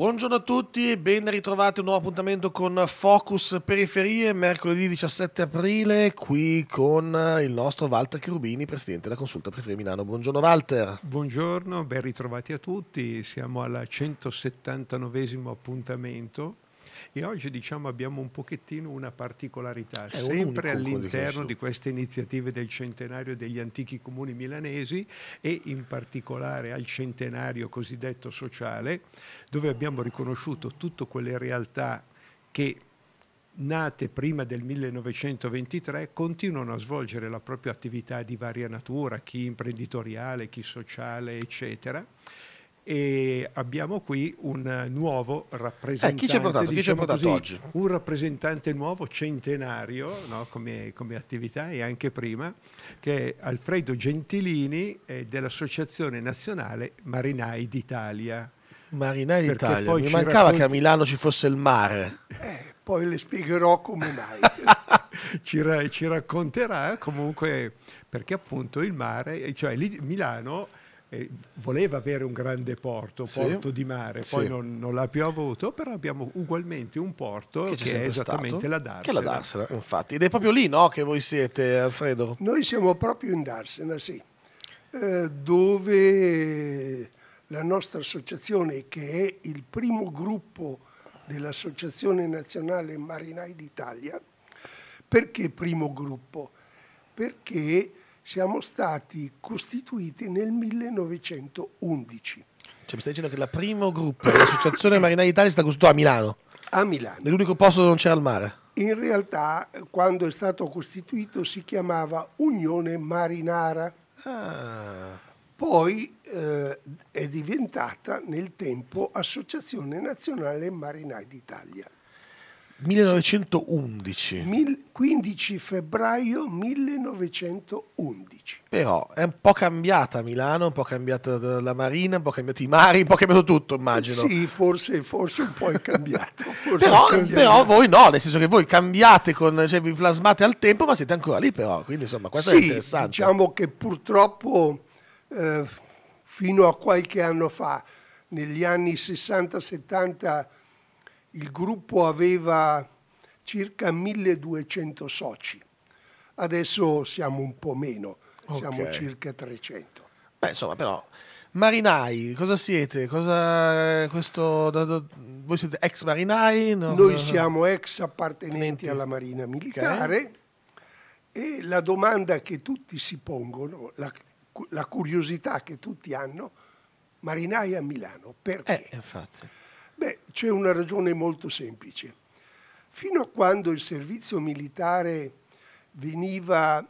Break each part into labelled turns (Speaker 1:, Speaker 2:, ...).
Speaker 1: Buongiorno a tutti, ben ritrovati un nuovo appuntamento con Focus Periferie, mercoledì 17 aprile, qui con il nostro Walter Cherubini, presidente della Consulta Periferie Milano. Buongiorno Walter.
Speaker 2: Buongiorno, ben ritrovati a tutti, siamo al 179 appuntamento e oggi diciamo, abbiamo un pochettino una particolarità, È sempre un all'interno di queste iniziative del centenario degli antichi comuni milanesi e in particolare al centenario cosiddetto sociale, dove abbiamo riconosciuto tutte quelle realtà che nate prima del 1923 continuano a svolgere la propria attività di varia natura, chi imprenditoriale, chi sociale, eccetera e abbiamo qui un nuovo rappresentante. Eh, chi ci ha portato, diciamo chi ci diciamo portato così, oggi? Un rappresentante nuovo, centenario no, come, come, attività e anche prima, che è Alfredo Gentilini eh, dell'Associazione Nazionale Marinai d'Italia.
Speaker 1: Marinai d'Italia, mi mancava racconti... che a
Speaker 2: Milano ci fosse il mare.
Speaker 1: Eh, poi
Speaker 2: le spiegherò
Speaker 3: come mai.
Speaker 2: Ci, ra ci, racconterà comunque perché appunto il mare, cioè Milano voleva avere un grande porto, sì. porto di mare, poi sì. non, non, l'ha più avuto, però abbiamo ugualmente un porto che, che è esattamente stato, la Darsena. Che è la
Speaker 1: Darsena, infatti. Ed è proprio lì no, che voi siete, Alfredo?
Speaker 2: Noi siamo proprio in Darsena, sì,
Speaker 3: eh, dove la nostra associazione, che è il primo gruppo dell'Associazione Nazionale Marinai d'Italia, perché primo gruppo? Perché siamo stati costituiti nel 1911.
Speaker 1: Cioè, mi stai dicendo che il primo gruppo dell'Associazione Marinai Italia è stato costituito a Milano? A Milano. Nell'unico posto dove non c'era il mare?
Speaker 3: In realtà, quando è stato costituito, si chiamava Unione Marinara. Ah. Poi eh, è diventata nel tempo Associazione Nazionale Marinai d'Italia.
Speaker 1: 1911. Mil,
Speaker 3: 15 febbraio 1911.
Speaker 1: Però è un po' cambiata Milano, un po' cambiata la marina, un po' cambiati i mari, un po' cambiato tutto immagino. Sì, forse,
Speaker 3: forse un po' è cambiato. però, è cambiato.
Speaker 1: però, voi no, nel senso che voi cambiate, con, cioè, vi plasmate al tempo ma siete ancora lì però, quindi insomma questo sì, è interessante.
Speaker 3: diciamo che purtroppo eh, fino a qualche anno fa, negli anni 60-70 il gruppo aveva circa 1200 soci, adesso siamo un po' meno, siamo circa 300.
Speaker 1: Beh, insomma, però Marinai, cosa siete? Cosa, questo, do, do, voi siete ex marinai? No? Noi siamo
Speaker 3: ex appartenenti alla Marina Militare okay. e la domanda che tutti si pongono, la, la, curiosità che tutti hanno, marinai a Milano, perché? Eh, infatti. Beh, c'è una ragione molto semplice. Fino a quando il servizio militare veniva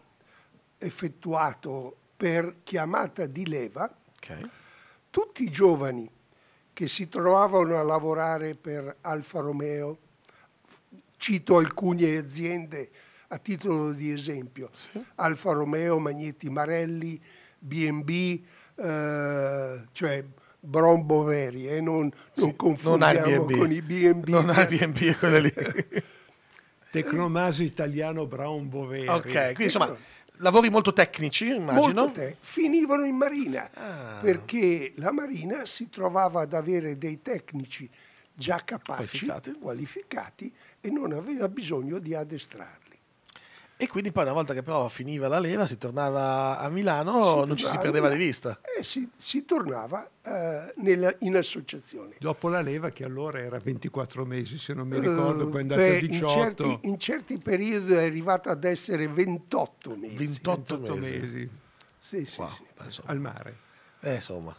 Speaker 3: effettuato per chiamata di leva, okay. tutti i giovani che si trovavano a lavorare per Alfa Romeo, cito alcune aziende a titolo di esempio, sì. Alfa Romeo, Magneti Marelli, BB, eh, cioè Brombo veri e eh? non, non
Speaker 1: confondiamo non con i B&B. Non ha lì.
Speaker 2: Tecnomaso italiano Brombo Boveri. Ok, quindi insomma lavori molto tecnici, immagino. Molto
Speaker 1: te finivano
Speaker 3: in marina, ah. perché la marina si trovava ad avere dei tecnici già
Speaker 1: capaci, qualificati. qualificati e non aveva bisogno di addestrare. E quindi poi una volta che però finiva la leva, si tornava a Milano, si non ci si perdeva di vista. Eh, si, si tornava eh, nella, in associazione.
Speaker 2: Dopo la leva, che allora era 24 mesi, se non mi ricordo, eh, poi è andata a 18. In certi,
Speaker 3: in certi, periodi è arrivata ad essere 28 mesi. 28, 28 mesi. mesi. Sì, sì, wow, sì. Beh,
Speaker 1: Al mare. Eh, insomma,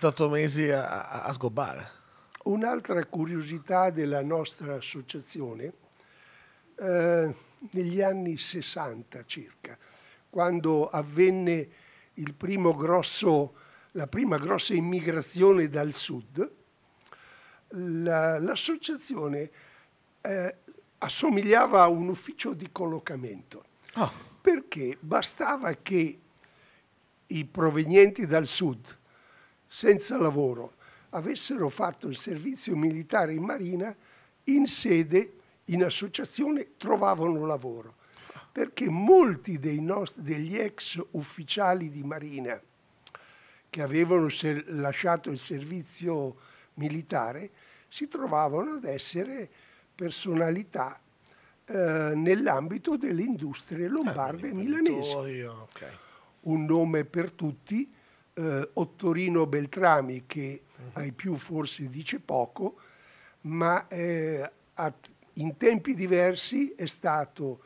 Speaker 1: 28 mesi a, a, a sgobbare.
Speaker 3: Un'altra curiosità della nostra associazione... Eh, negli anni 60 circa, quando avvenne grosso, la prima grossa immigrazione dal sud, l'associazione eh, assomigliava a un ufficio di collocamento, oh. perché bastava che i provenienti dal sud, senza lavoro, avessero fatto il servizio militare in marina in sede in associazione trovavano lavoro, perché molti dei nostri, degli ex ufficiali di Marina che avevano lasciato il servizio militare si trovavano ad essere personalità eh, nell'ambito delle industrie ah, lombarde eh, e milanesi. Okay. Un nome per tutti, eh, Ottorino Beltrami, che uh mm-hmm. -huh. ai più forse dice poco, ma eh, ha in tempi diversi è stato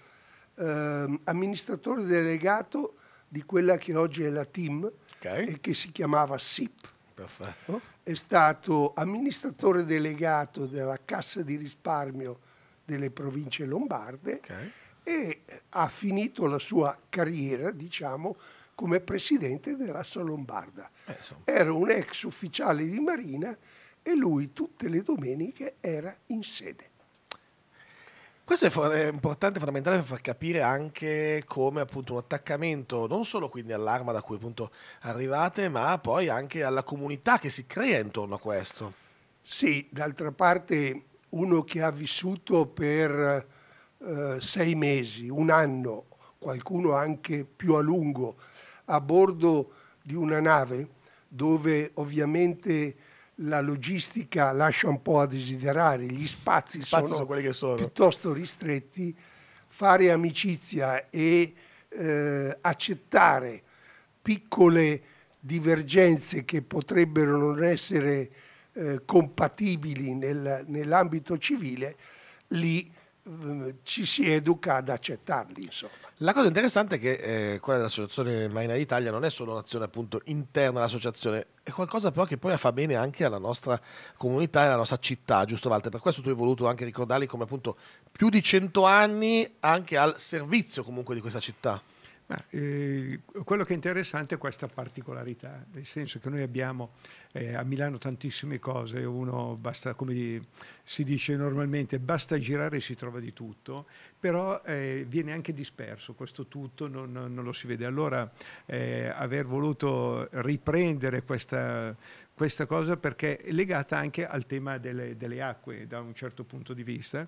Speaker 3: eh, amministratore delegato di quella che oggi è la TIM okay. e che si chiamava SIP.
Speaker 1: Perfetto.
Speaker 3: È stato amministratore delegato della Cassa di risparmio delle province lombarde okay. e ha finito la sua carriera, diciamo, come presidente dell'Assa Lombarda. Eh, era un ex ufficiale di Marina e lui tutte le
Speaker 1: domeniche era in sede. Questo è, importante, fondamentale per far capire anche come appunto un attaccamento non solo quindi all'arma da cui appunto arrivate, ma poi anche alla comunità che si crea intorno a questo. Sì,
Speaker 3: d'altra parte uno che ha vissuto per eh, sei mesi, un anno, qualcuno anche più a lungo, a bordo di una nave dove ovviamente la logistica lascia un po' a desiderare, gli spazi, gli spazi sono, sono, sono, piuttosto ristretti, fare amicizia e eh, accettare piccole divergenze che potrebbero non essere eh, compatibili nel, nell'ambito civile, lì ci si educa ad accettarli. Insomma.
Speaker 1: La cosa interessante è che eh, quella dell'Associazione Marina d'Italia non è solo un'azione appunto interna all'associazione, è qualcosa però che poi fa bene anche alla nostra comunità e alla nostra città, giusto Walter? Per questo tu hai voluto anche ricordarli come appunto più di cento anni anche
Speaker 2: al servizio
Speaker 1: comunque di questa città.
Speaker 2: Ma, eh, quello che è interessante è questa particolarità, nel senso che noi abbiamo eh, a Milano tantissime cose, uno basta, come si dice normalmente, basta girare e si trova di tutto, però eh, viene anche disperso questo tutto, non, non lo si vede. Allora eh, aver voluto riprendere questa questa cosa perché è legata anche al tema delle, delle acque da un certo punto di vista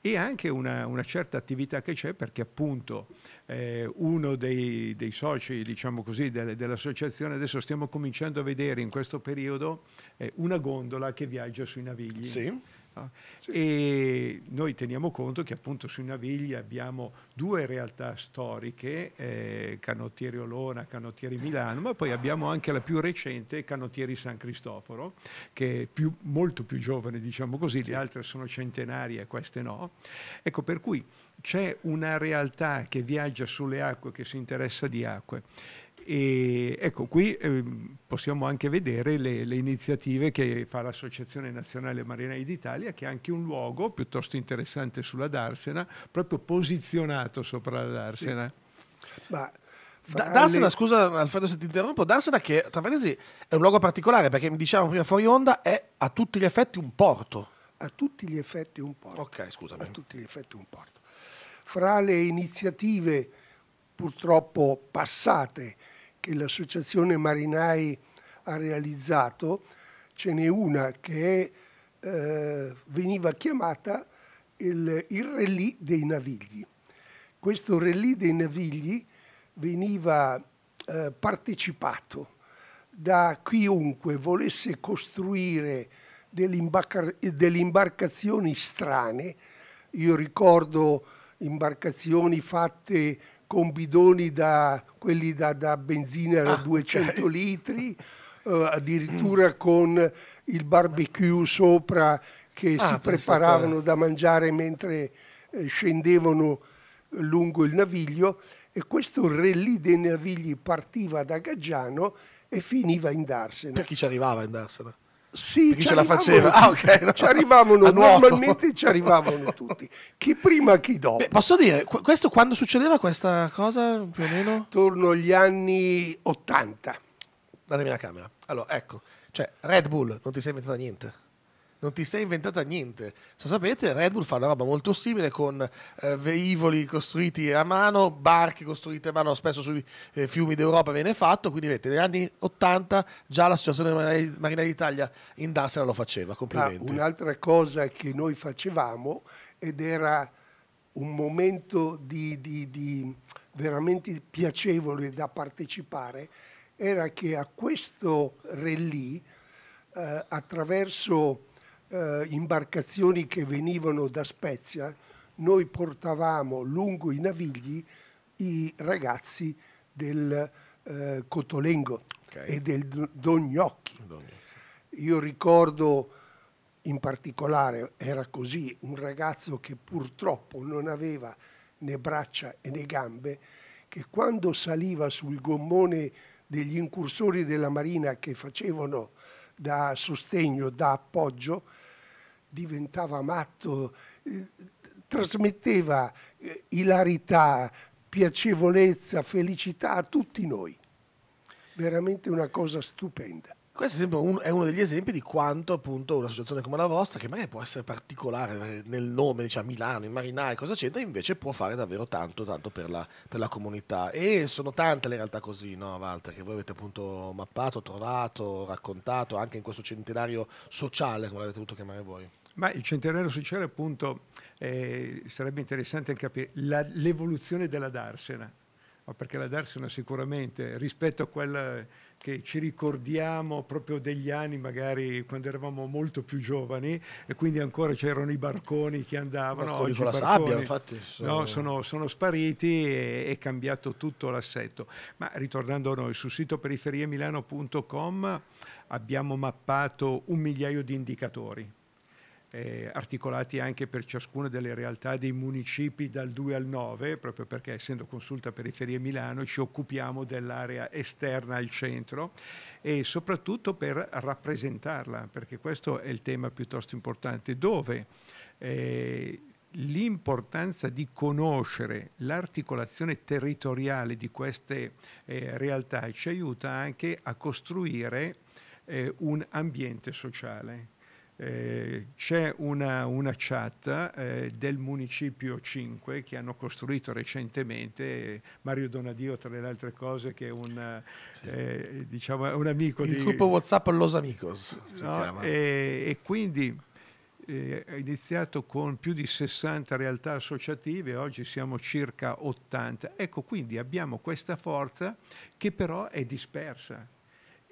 Speaker 2: e anche una, una certa attività che c'è perché appunto eh, uno dei, dei, soci, diciamo così, delle, dell'associazione, adesso stiamo cominciando a vedere in questo periodo eh, una gondola che viaggia sui navigli. Sì No? Ah. Sì. E noi teniamo conto che appunto su Naviglia abbiamo due realtà storiche, eh, Canottieri Olona, Canottieri Milano, ma poi abbiamo anche la più recente, Canottieri San Cristoforo, che è più, molto più giovane, diciamo così, sì. le altre sono centenarie, queste no. Ecco, per cui c'è una realtà che viaggia sulle acque, che si interessa di acque e ecco, qui eh, possiamo anche vedere le, le, iniziative che fa l'Associazione Nazionale Marinai d'Italia, che è anche un luogo piuttosto interessante sulla Darsena, proprio posizionato sopra la Darsena. Sì. Ma
Speaker 1: da, Darsena, le... scusa Alfredo se ti interrompo, Darsena che tra parentesi è un luogo particolare perché mi dicevamo prima fuori onda è a tutti gli effetti un porto.
Speaker 3: A tutti gli effetti un porto. Ok, scusami. A tutti gli effetti un porto. Fra le iniziative purtroppo passate che l'Associazione Marinai ha realizzato, ce n'è una che eh, veniva chiamata il, il relì dei navigli. Questo Rally dei navigli veniva eh, partecipato da chiunque volesse costruire delle, delle imbarcazioni strane. Io ricordo imbarcazioni fatte con bidoni da quelli da, da benzina da 200 ah, okay. litri, eh, addirittura con il barbecue sopra che ah, si preparavano da mangiare mentre eh, scendevano lungo il naviglio e questo relì dei navigli partiva da Gaggiano e finiva in Darsena. Per chi ci arrivava in Darsena?
Speaker 1: Sì, chi ce la faceva. Ah, okay, no. Ci arrivavano, normalmente ci arrivavano tutti. Chi prima, chi dopo. Beh, posso dire, questo quando succedeva questa cosa più o meno? Attorno agli anni 80. Datemi la camera. Allora, ecco, cioè Red Bull non ti sei inventata niente non ti sei inventata niente. Se sapete, Red Bull fa una roba molto simile con eh, velivoli costruiti a mano, barche costruite a mano, spesso sui eh, fiumi d'Europa viene fatto, quindi vedete, negli anni 80 già l'Associazione Marina d'Italia in Darsena lo faceva, complimenti. Ah, un'altra
Speaker 3: cosa che noi facevamo ed era un momento di, di, di veramente piacevole da partecipare era che a questo rally eh, attraverso eh, imbarcazioni che venivano da Spezia, noi portavamo lungo i navigli i ragazzi del eh, Cotolengo okay. e del Don Gnocchi. Io ricordo in particolare, era così, un ragazzo che purtroppo non aveva né braccia né gambe, che quando saliva sul gommone degli incursori della Marina che facevano da sostegno, da appoggio, diventava matto, eh, trasmetteva eh, ilarità, piacevolezza, felicità a tutti noi. Veramente
Speaker 1: una cosa stupenda. Questo è, uno degli esempi di quanto appunto un'associazione come la vostra, che magari può essere particolare nel nome, diciamo Milano, in Marinai, cosa c'entra, invece può fare davvero tanto, tanto per la, per la comunità. E sono tante le realtà così, no Walter, che voi avete appunto mappato, trovato, raccontato, anche in questo centenario sociale, come l'avete voluto chiamare voi.
Speaker 2: Ma il centenario sociale appunto eh, sarebbe interessante anche capire l'evoluzione della Darsena, perché la Darsena sicuramente rispetto a quella che ci ricordiamo proprio degli anni, magari quando eravamo molto più giovani, e quindi ancora c'erano i barconi che andavano. Barconi con la barconi, sabbia, infatti. Sono... No, sono, sono, spariti e è cambiato tutto l'assetto. Ma ritornando a noi, sul sito periferiemilano.com abbiamo mappato un migliaio di indicatori eh, articolati anche per ciascuna delle realtà dei municipi dal 2 al 9, proprio perché essendo consulta periferia Milano ci occupiamo dell'area esterna al centro e soprattutto per rappresentarla, perché questo è il tema piuttosto importante, dove eh, l'importanza di conoscere l'articolazione territoriale di queste eh, realtà ci aiuta anche a costruire eh, un ambiente sociale eh, c'è una, una chat eh, del Municipio 5 che hanno costruito recentemente Mario Donadio, tra le altre cose, che è un, sì. eh, diciamo, un amico Il di... gruppo WhatsApp Los Amigos. No? E, eh, e, quindi eh, ha iniziato con più di 60 realtà associative, oggi siamo circa 80. Ecco, quindi abbiamo questa forza che però è dispersa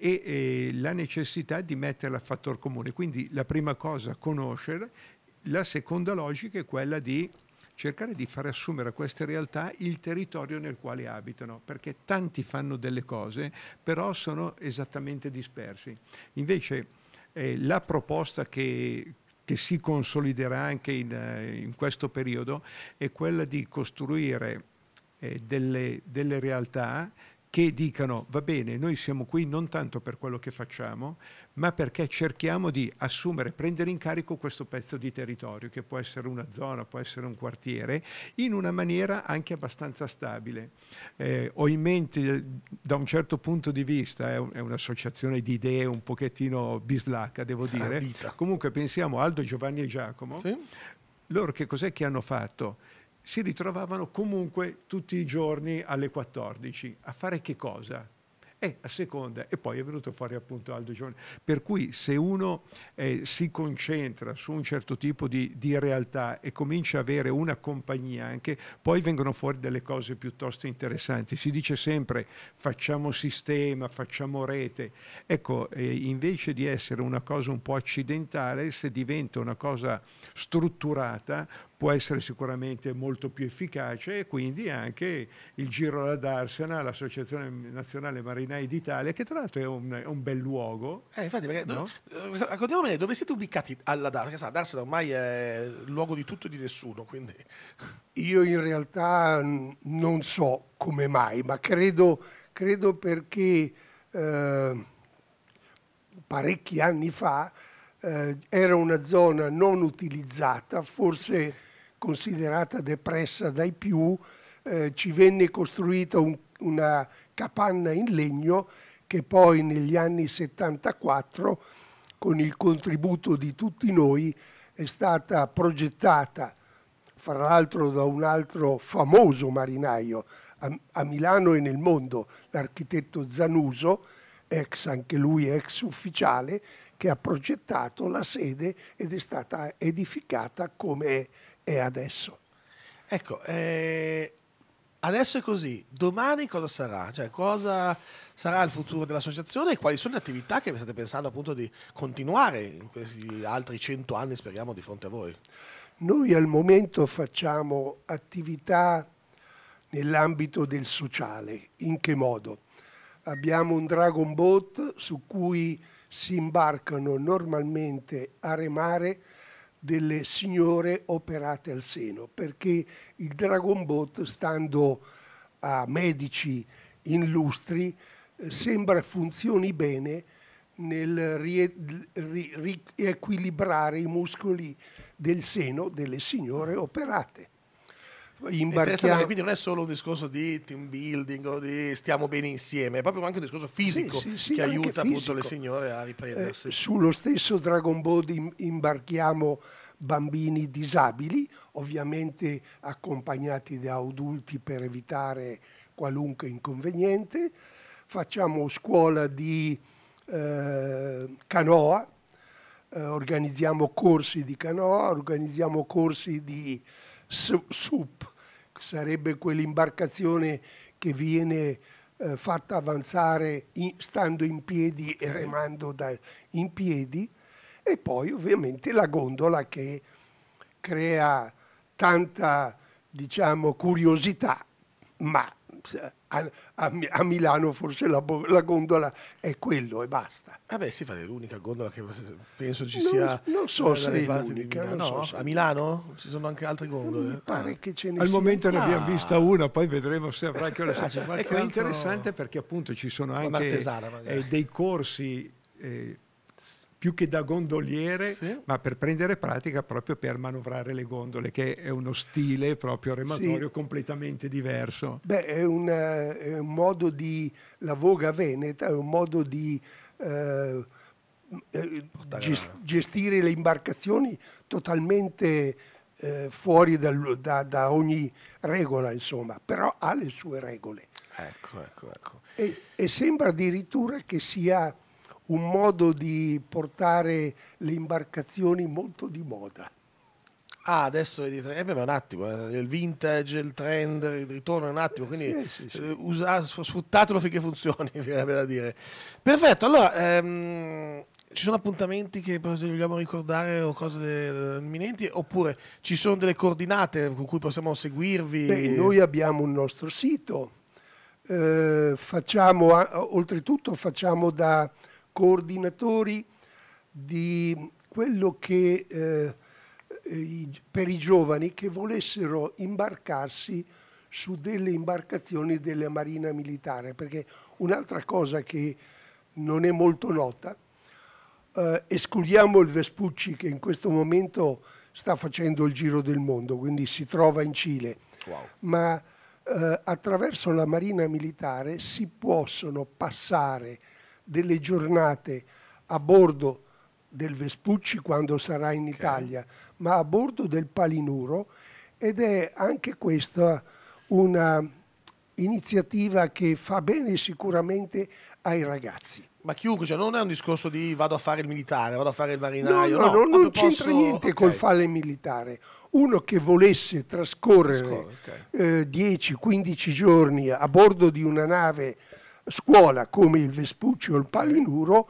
Speaker 2: e eh, la necessità di metterla a fattor comune. Quindi la prima cosa, conoscere, la seconda logica è quella di cercare di far assumere a queste realtà il territorio nel quale abitano, perché tanti fanno delle cose, però sono esattamente dispersi. Invece eh, la proposta che, che si consoliderà anche in, eh, in, questo periodo è quella di costruire eh, delle, delle realtà che dicano va bene, noi siamo qui non tanto per quello che facciamo, ma perché cerchiamo di assumere, prendere in carico questo pezzo di territorio, che può essere una zona, può essere un quartiere, in una maniera anche abbastanza stabile. Eh, ho in mente, da un certo punto di vista, è, un'associazione di idee un pochettino bislacca, devo dire, comunque pensiamo a Aldo, Giovanni e Giacomo, sì. loro che cos'è che hanno fatto? si ritrovavano comunque tutti i giorni alle 14 a fare che cosa? Eh, a seconda, e poi è venuto fuori appunto Aldo Giovanni. Per cui se uno eh, si concentra su un certo tipo di, di realtà e comincia ad avere una compagnia anche, poi vengono fuori delle cose piuttosto interessanti. Si dice sempre facciamo sistema, facciamo rete. Ecco, eh, invece di essere una cosa un po' accidentale, se diventa una cosa strutturata, può essere sicuramente molto più efficace e quindi anche il giro alla Darsena, l'Associazione Nazionale Marinai d'Italia, che tra l'altro è un, è un bel luogo. Eh, infatti, perché no? Eh, raccontiamo bene, dove siete ubicati alla Darsena? Perché sa,
Speaker 1: Darsena ormai è il luogo di tutto e di nessuno, quindi... Io in realtà
Speaker 3: non so come mai, ma credo, credo perché eh, parecchi anni fa eh, era una zona non utilizzata, forse considerata depressa dai più, eh, ci venne costruita un, una capanna in legno che poi negli anni 74, con il contributo di tutti noi, è stata progettata, fra l'altro da un altro famoso marinaio a, a Milano e nel mondo, l'architetto Zanuso, ex anche lui ex ufficiale, che ha progettato la sede ed è stata
Speaker 1: edificata come è è adesso. Ecco, eh, adesso è così, domani cosa sarà? Cioè, cosa sarà il futuro dell'associazione e quali sono le attività che state pensando appunto di continuare in questi altri cento anni, speriamo, di fronte a voi? Noi al momento facciamo attività
Speaker 3: nell'ambito del sociale. In che modo? Abbiamo un Dragon Boat su cui si imbarcano normalmente a remare delle signore operate al seno, perché il Dragon Boat, stando a medici illustri, eh, sembra funzioni bene nel riequilibrare i muscoli del seno delle signore operate imbarchiamo. Quindi non
Speaker 1: è solo un discorso di team building o di stiamo bene insieme, è proprio anche un discorso fisico sì, sì, sì, che aiuta appunto le signore a eh, riprendersi. Eh, sullo
Speaker 3: stesso Dragon Boat imbarchiamo bambini disabili, ovviamente accompagnati da adulti per evitare qualunque inconveniente. Facciamo scuola di eh, canoa, eh, organizziamo corsi di canoa, organizziamo corsi di SUP, sarebbe quell'imbarcazione che viene eh, fatta avanzare in, stando in piedi e remando da, in piedi, e poi ovviamente la gondola che crea tanta diciamo, curiosità, ma a, a, a Milano forse la, la, gondola è
Speaker 1: quello e basta. Vabbè, si fa l'unica gondola che penso ci non, sia. Non so se è l'unica. Milano. No, so se... a Milano ci sono anche altre gondole. Mi eh. pare ah. che ce ne Al sia. momento ne abbiamo ah.
Speaker 2: vista una, poi vedremo se avrà anche una. ah, ecco, altro... è interessante perché appunto ci sono anche eh, dei corsi. Eh, più che da gondoliere, sì. ma per prendere pratica proprio per manovrare le gondole, che è uno stile proprio rematorio sì. completamente diverso.
Speaker 3: Beh, è, una, eh, è, un modo di, la voga veneta è un modo di eh, eh gestire le imbarcazioni totalmente eh, fuori dal, da, da, ogni regola, insomma, però ha le sue regole.
Speaker 1: Ecco, ecco, ecco.
Speaker 3: E, e sembra addirittura che sia un modo di portare le imbarcazioni molto di moda.
Speaker 1: Ah, adesso è di eh, beh, un attimo, eh, il vintage, il trend, il ritorno un attimo, quindi eh, sì, sì, sì. Eh, usa, sfruttatelo finché funzioni, verrebbe da dire. Perfetto, allora ehm, ci sono appuntamenti che vogliamo ricordare o cose eh, imminenti oppure ci sono delle coordinate con cui possiamo seguirvi? Beh, noi abbiamo
Speaker 3: un nostro sito, eh, facciamo, oltretutto facciamo da coordinatori di quello che eh, eh per i giovani che volessero imbarcarsi su delle imbarcazioni della Marina Militare, perché un'altra cosa che non è molto nota, eh, escludiamo il Vespucci che in questo momento sta facendo il giro del mondo, quindi si trova in Cile, wow. ma eh, attraverso la Marina Militare si possono passare delle giornate a bordo del Vespucci quando sarà in Italia, okay. ma a bordo del Palinuro ed è anche questa una iniziativa che fa bene sicuramente ai ragazzi.
Speaker 1: Ma chiunque, cioè non è un discorso di vado a fare il militare, vado a fare il marinaio. No, no, no, no non c'entra posso... niente okay. col fare
Speaker 3: il militare. Uno che volesse trascorrere okay. eh, 10-15 giorni a bordo di una nave scuola come il Vespuccio o il Palinuro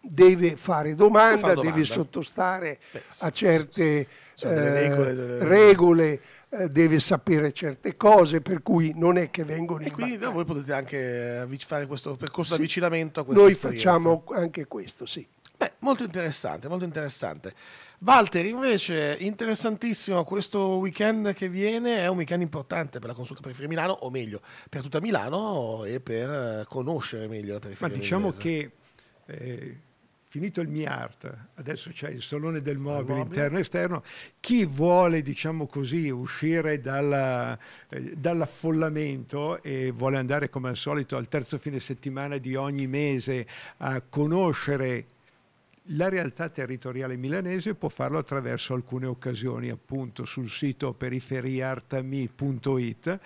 Speaker 3: deve fare domanda, domanda. deve sottostare Beh, a certe eh, regole, delle... regole eh, deve sapere certe cose, per cui non è che vengono in. E quindi no, voi
Speaker 1: potete anche fare questo percorso sì. di avvicinamento a questa Noi esperienza. facciamo anche questo, sì. Beh, molto interessante, molto interessante. Walter, invece, interessantissimo questo weekend che viene, è un weekend importante per la consulta periferia Milano, o meglio, per tutta Milano e per eh, conoscere meglio la periferia. Ma diciamo inglese.
Speaker 2: che... Eh finito il MIART, adesso c'è il Salone del Mobile, mobile. interno e esterno, chi vuole, diciamo così, uscire dalla, eh, dall'affollamento e vuole andare come al solito al terzo fine settimana di ogni mese a conoscere la realtà territoriale milanese può farlo attraverso alcune occasioni, appunto sul sito periferiartami.it. e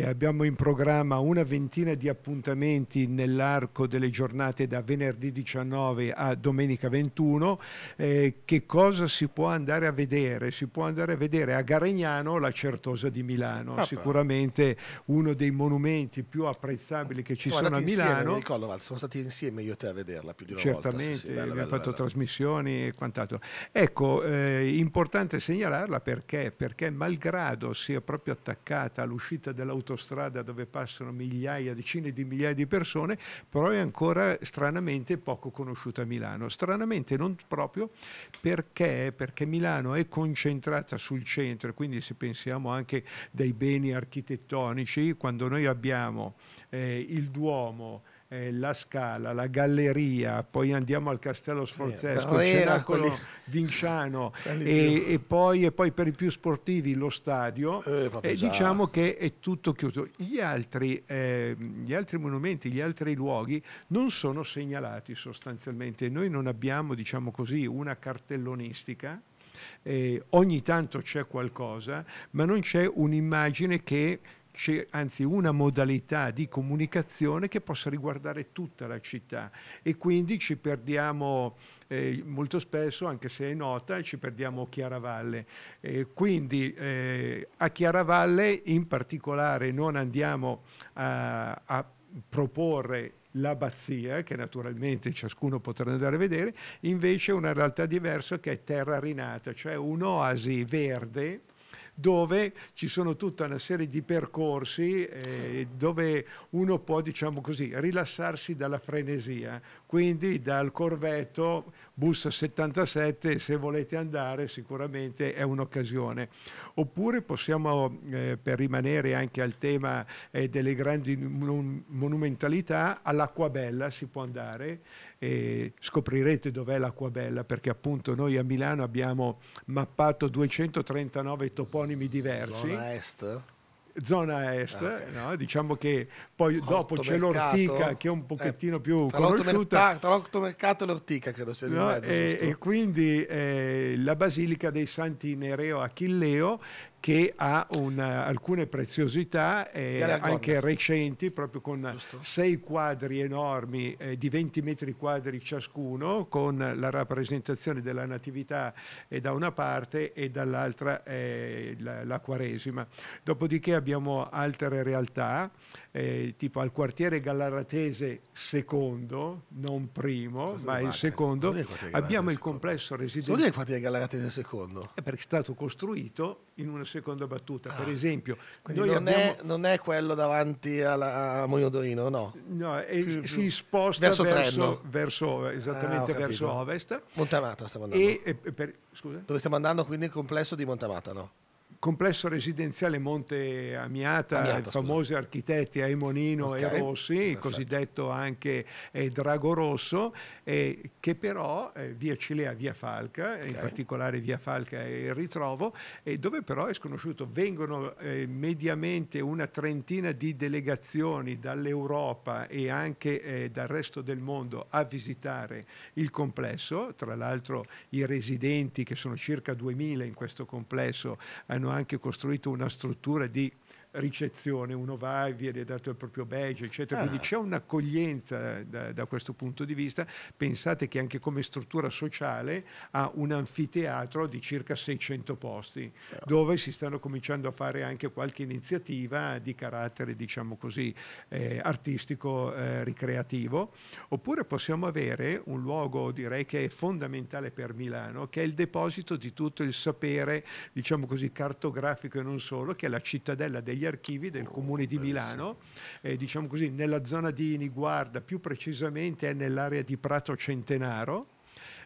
Speaker 2: eh, abbiamo in programma una ventina di appuntamenti nell'arco delle giornate da venerdì 19 a domenica 21. Eh, che cosa si può andare a vedere? Si può andare a vedere a Garegnano la Certosa di Milano, ah, sicuramente uno dei monumenti più apprezzabili che ci sono a Milano. Insieme,
Speaker 1: Nicolò, sono stati insieme io e te a vederla più di una Certamente, volta. Certamente, sì, sì, abbiamo fatto bella
Speaker 2: trasmissioni e quant'altro. Ecco, eh, importante segnalarla perché? Perché malgrado sia proprio attaccata all'uscita dell'autostrada dove passano migliaia, decine di migliaia di persone, però è ancora stranamente poco conosciuta a Milano. Stranamente non proprio perché, perché Milano è concentrata sul centro, quindi se pensiamo anche dei beni architettonici, quando noi abbiamo eh, il Duomo, eh, la Scala, la Galleria, poi andiamo al Castello Sforzesco, eh, Cenacolo quelli... Vinciano e, e, poi, e, poi, per i più sportivi lo stadio, eh, e diciamo che è tutto chiuso. Gli altri, ehm, gli altri, monumenti, gli altri luoghi non sono segnalati sostanzialmente, noi non abbiamo diciamo così, una cartellonistica. Eh, ogni tanto c'è qualcosa, ma non c'è un'immagine che anzi una modalità di comunicazione che possa riguardare tutta la città e quindi ci perdiamo eh, molto spesso, anche se è nota, ci perdiamo Chiaravalle. Eh, quindi eh, a Chiaravalle in particolare non andiamo a, a proporre l'abbazia, che naturalmente ciascuno potrà andare a vedere, invece una realtà diversa che è Terra Rinata, cioè un'oasi verde dove ci sono tutta una serie di percorsi eh, dove uno può, diciamo così, rilassarsi dalla frenesia. Quindi dal Corvetto, bus 77, se volete andare sicuramente è un'occasione. Oppure possiamo, eh, per rimanere anche al tema eh, delle grandi monumentalità, all'Acquabella si può andare e scoprirete dov'è l'acqua bella perché appunto noi a Milano abbiamo mappato 239 toponimi diversi. Zona est? Zona est, ah, okay. no? diciamo che poi Otto dopo c'è l'ortica che è un eh, pochettino eh, più tra conosciuta. Tra
Speaker 1: l'ottomercato e l'ortica credo sia no? mezzo, e, e,
Speaker 2: quindi eh, la Basilica dei Santi Nereo Achilleo che ha una, eh, alcune preziosità eh, anche recenti, proprio con Giusto. sei quadri enormi eh, di 20 metri quadri ciascuno, con la rappresentazione della Natività eh, da una parte e dall'altra eh, la, la Quaresima. Dopodiché abbiamo altre realtà eh, tipo al quartiere Gallaratese secondo, non primo, Cosa ma il secondo, abbiamo il complesso residenziale. Non è il quartiere Gallaratese secondo? È eh, perché è stato costruito in una seconda battuta, ah. per esempio. Quindi non, abbiamo... è, non,
Speaker 1: è, quello davanti alla, a Mognodorino, no?
Speaker 2: No, è, più, più. si sposta verso, verso, verso esattamente ah, verso ovest. Montamata stiamo andando. E, per, scusa? Dove stiamo andando quindi il complesso di Montamata, no? complesso residenziale Monte Amiata, Amiata famosi architetti Aimonino okay, e Rossi, perfetto. cosiddetto anche eh, Drago Rosso, eh, che però eh, via Cilea, via Falca, okay. in particolare via Falca e Ritrovo, eh, dove però è sconosciuto. Vengono eh, mediamente una trentina di delegazioni dall'Europa e anche eh, dal resto del mondo a visitare il complesso, tra l'altro i residenti che sono circa 2000 in questo complesso hanno anche costruito una struttura di ricezione, uno va e viene dato il proprio badge, eccetera. Ah. Quindi c'è un'accoglienza da, da, questo punto di vista. Pensate che anche come struttura sociale ha un anfiteatro di circa 600 posti, Però. dove si stanno cominciando a fare anche qualche iniziativa di carattere, diciamo così, eh, artistico eh, ricreativo. Oppure possiamo avere un luogo, direi che è fondamentale per Milano, che è il deposito di tutto il sapere, diciamo così, cartografico e non solo, che è la cittadella degli degli archivi del oh, comune di Milano, eh, diciamo così, nella zona di Niguarda, più precisamente è nell'area di Prato Centenaro.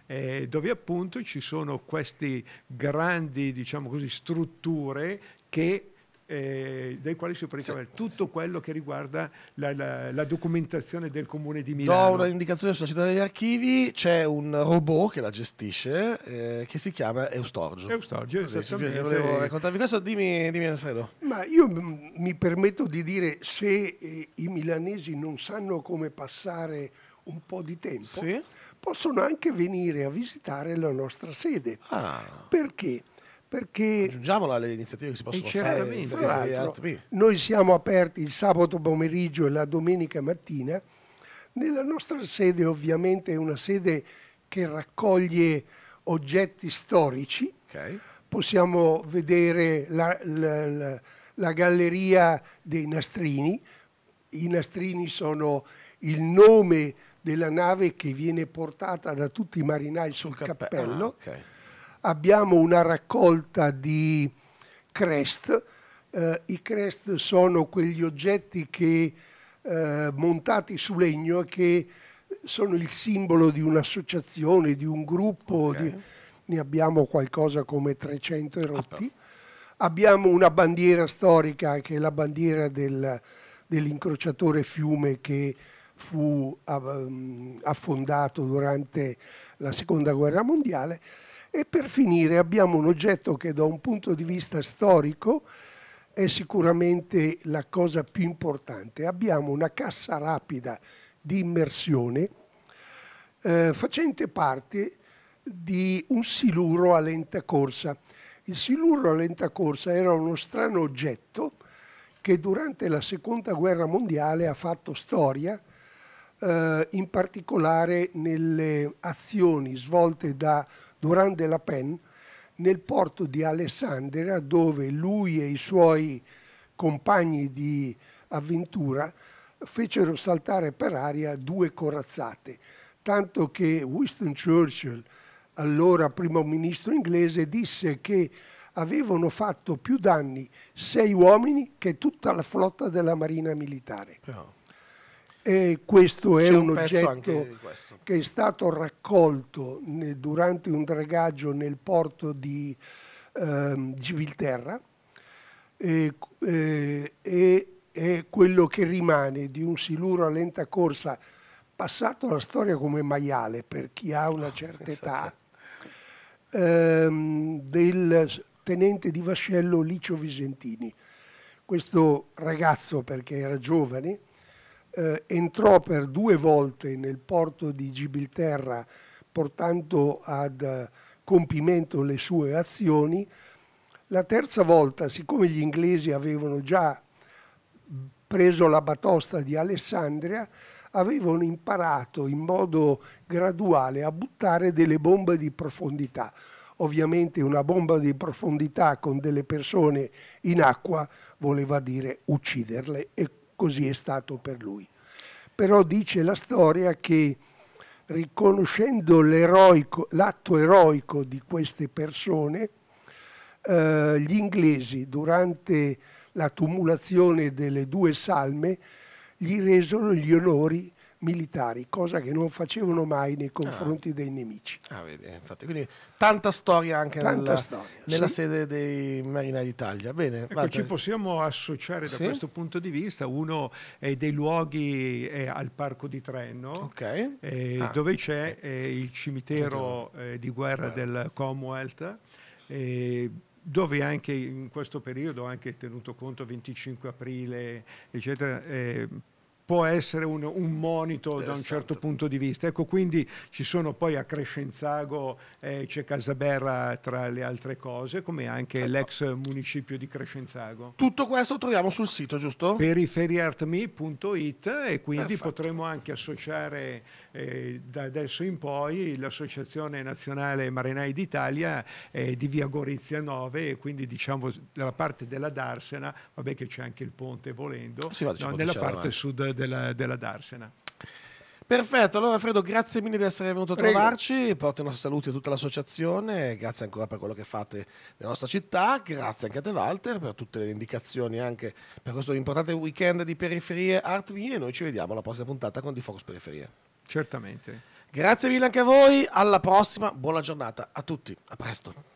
Speaker 2: Eh, dove appunto ci sono queste grandi diciamo così, strutture che eh, dai quali si può ricavare sì, tutto sì. quello che riguarda la, la, la, documentazione del comune di Milano. Do
Speaker 1: un'indicazione sulla città degli archivi, c'è un robot che la gestisce eh, che si chiama Eustorgio.
Speaker 2: Eustorgio, esattamente. Volevo raccontarvi
Speaker 1: questo, dimmi, dimmi Alfredo.
Speaker 3: Ma io mi permetto di dire, se eh, i milanesi non sanno come passare un po' di tempo, sì? possono anche venire a visitare la nostra sede.
Speaker 1: Ah. Perché? Perché Aggiungiamola alle iniziative che si possono fare. Fra
Speaker 3: noi siamo aperti il sabato pomeriggio e la domenica mattina. Nella nostra sede ovviamente è una sede che raccoglie oggetti storici. Okay. Possiamo vedere la, la, la, la galleria dei nastrini. I nastrini sono il nome della nave che viene portata da tutti i marinai sul, sul cappello. cappello. Ah, okay abbiamo una raccolta di crest. Eh, I crest sono quegli oggetti che, eh, montati su legno che sono il simbolo di un'associazione, di un gruppo. Okay. Di, ne abbiamo qualcosa come 300 erotti. Abbiamo una bandiera storica che è la bandiera del, dell'incrociatore fiume che fu mm, affondato durante la seconda guerra mondiale e per finire abbiamo un oggetto che da un punto di vista storico è sicuramente la cosa più importante. Abbiamo una cassa rapida di immersione eh, facente parte di un siluro a lenta corsa. Il siluro a lenta corsa era uno strano oggetto che durante la seconda guerra mondiale ha fatto storia, eh, in particolare nelle azioni svolte da durante la Penn nel porto di Alessandria dove lui e i suoi compagni di avventura fecero saltare per aria due corazzate, tanto che Winston Churchill, allora primo ministro inglese, disse che avevano fatto più danni sei uomini che tutta la flotta della Marina Militare. Oh. E questo è un, un oggetto che è stato raccolto durante un dragaggio nel porto di ehm, Gibilterra e, eh, e, e quello che rimane di un siluro a lenta corsa passato alla storia come maiale per chi ha una oh, certa oh, età ehm, del tenente di vascello Licio Visentini questo ragazzo perché era giovane eh, entrò per due volte nel porto di Gibilterra portando ad eh, compimento le sue azioni. La terza volta, siccome gli inglesi avevano già preso la batosta di Alessandria, avevano imparato in modo graduale a buttare delle bombe di profondità. Ovviamente una bomba di profondità con delle persone in acqua voleva dire ucciderle e così è stato per lui. Però dice la storia che riconoscendo l'atto eroico di queste persone, eh, gli inglesi durante la tumulazione delle due salme gli resero gli onori militari, cosa che non facevano
Speaker 1: mai nei confronti ah. dei nemici. Ah, vedi, infatti, quindi tanta storia anche tanta nella, storia, nella sì.
Speaker 2: sede dei Marinai d'Italia. Bene, ecco, ci possiamo associare da sì? questo punto di vista. Uno dei luoghi è al Parco di Trenno, okay. Eh, ah. dove c'è eh, il cimitero eh, di guerra del Commonwealth eh, dove anche in questo periodo, anche tenuto conto 25 aprile, eccetera, eh, può essere un, un monito da un esatto. certo punto di vista. Ecco, quindi ci sono poi a Crescenzago, eh, c'è Casaberra tra le altre cose, come anche eh, l'ex municipio di Crescenzago. Tutto questo lo troviamo sul sito, giusto? periferiartme.it e quindi Perfetto. potremo anche associare da adesso in poi l'Associazione Nazionale Marinai d'Italia è eh, di via Gorizia 9 e quindi diciamo la parte della Darsena, vabbè che c'è anche il ponte volendo, sì, va, no, nella parte davanti. sud della, della Darsena. Perfetto, allora Alfredo
Speaker 1: grazie mille di essere venuto a trovarci, Porto i nostri saluti a tutta l'associazione, grazie ancora per quello che fate nella nostra città, grazie anche a te Walter per tutte le indicazioni anche per questo importante weekend di periferie Art Me e noi ci vediamo alla prossima puntata con Di Focus Periferie. Certamente. Grazie mille anche a voi, alla prossima, buona giornata a tutti, a presto.